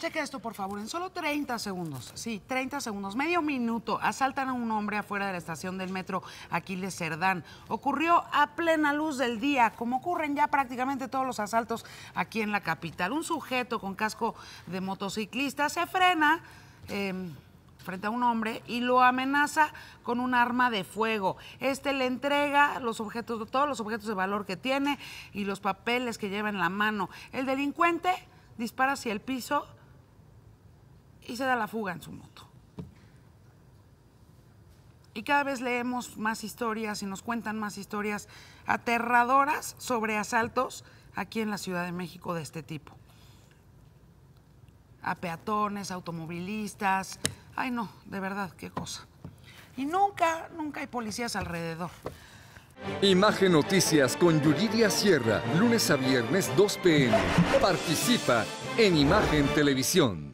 Cheque esto, por favor, en solo 30 segundos. Sí, 30 segundos, medio minuto. Asaltan a un hombre afuera de la estación del metro Aquiles Cerdán. Ocurrió a plena luz del día, como ocurren ya prácticamente todos los asaltos aquí en la capital. Un sujeto con casco de motociclista se frena. Em, frente a un hombre y lo amenaza con un arma de fuego. Este le entrega los objetos, todos los objetos de valor que tiene y los papeles que lleva en la mano. El delincuente dispara hacia el piso se da la fuga en su moto. Y cada vez leemos más historias y nos cuentan más historias aterradoras sobre asaltos aquí en la Ciudad de México de este tipo. A peatones, automovilistas. Ay, no, de verdad, qué cosa. Y nunca, nunca hay policías alrededor. Imagen Noticias con Yuridia Sierra, lunes a viernes 2 pm. Participa en Imagen Televisión.